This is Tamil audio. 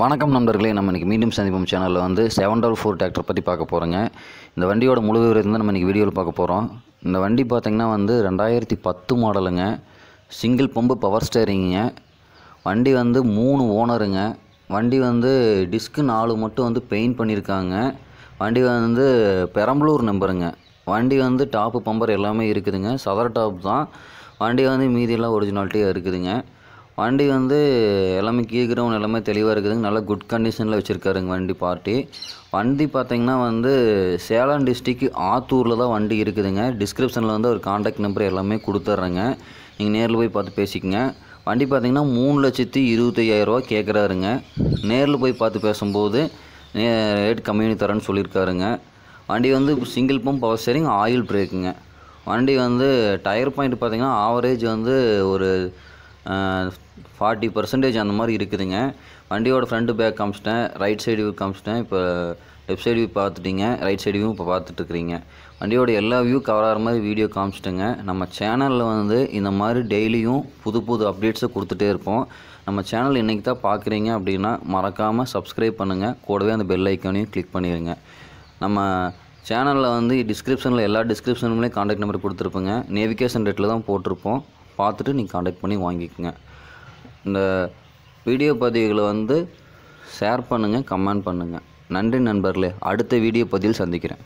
வணக்கம் நண்பர்களே நம்ம இன்றைக்கி மீண்டும் சந்திப்போம் சேனலில் வந்து செவன் டபுள் ஃபோர் டிராக்டர் பற்றி பார்க்க போகிறோங்க இந்த வண்டியோட முழு விவரத்தை நம்ம இன்றைக்கி வீடியோவில் பார்க்க போகிறோம் இந்த வண்டி பார்த்திங்கன்னா வந்து ரெண்டாயிரத்தி பத்து மாடலுங்க சிங்கிள் பம்பு பவர் ஸ்டேரிங்க வண்டி வந்து மூணு ஓனருங்க வண்டி வந்து டிஸ்க்கு நாலு மட்டும் வந்து பெயிண்ட் பண்ணியிருக்காங்க வண்டி வந்து பெரம்பலூர் நம்பருங்க வண்டி வந்து டாப்பு பம்பர் எல்லாமே இருக்குதுங்க சதர டாப் தான் வண்டி வந்து மீதியெல்லாம் ஒரிஜினாலிட்டியாக இருக்குதுங்க வண்டி வந்து எல்லாமே கீ கிரவுண்ட் எல்லாமே தெளிவாக இருக்குதுங்க நல்லா குட் கண்டிஷனில் வச்சுருக்காருங்க வண்டி பார்ட்டி வண்டி பார்த்திங்கன்னா வந்து சேலம் டிஸ்ட்ரிக்கு ஆத்தூரில் தான் வண்டி இருக்குதுங்க டிஸ்கிரிப்ஷனில் வந்து ஒரு காண்டாக்ட் நம்பர் எல்லாமே கொடுத்துட்றேங்க நீங்கள் நேரில் போய் பார்த்து பேசிக்கங்க வண்டி பார்த்திங்கன்னா மூணு லட்சத்தி இருபத்தையாயிரரூவா கேட்குறாருங்க நேரில் போய் பார்த்து பேசும்போது ரேட் பண்ணி தரேன்னு சொல்லியிருக்காருங்க வண்டி வந்து single pump power steering oil பிரேக்குங்க வண்டி வந்து டயர் பாயிண்ட் பார்த்திங்கன்னா ஆவரேஜ் வந்து ஒரு ஃபார்ட்டி பர்சன்டேஜ் அந்த மாதிரி இருக்குதுங்க வண்டியோட ஃப்ரண்ட்டு பேக் காமிச்சிட்டேன் ரைட் சைடு வியூ காமிச்சிட்டேன் இப்போ லெஃப்ட் சைடு வியூ பார்த்துட்டிங்க ரைட் சைடு வியூ இப்போ பார்த்துட்ருக்குறீங்க வண்டியோட எல்லா வியூ கவர் ஆகிற மாதிரி வீடியோ காமிச்சிட்டுங்க நம்ம சேனலில் வந்து இந்த மாதிரி டெய்லியும் புது புது அப்டேட்ஸை கொடுத்துட்டே இருப்போம் நம்ம சேனல் இன்றைக்கி தான் பார்க்குறீங்க அப்படின்னா மறக்காமல் சப்ஸ்கிரைப் பண்ணுங்கள் கூடவே அந்த பெல் ஐக்கானையும் கிளிக் பண்ணிடுங்க நம்ம சேனலில் வந்து டிஸ்கிரிப்ஷனில் எல்லா டிஸ்கிரிப்ஷனுமே காண்டாக்ட் நம்பர் கொடுத்துருப்போங்க நேவிகேஷன் ரேட்டில் தான் போட்டிருப்போம் பார்த்துட்டு நீங்கள் காண்டாக்ட் பண்ணி வாங்கிக்கோங்க இந்த வீடியோ பதிவுகளை வந்து ஷேர் பண்ணுங்கள் கமெண்ட் பண்ணுங்கள் நன்றி நண்பர்களே அடுத்த வீடியோ பதிவில் சந்திக்கிறேன்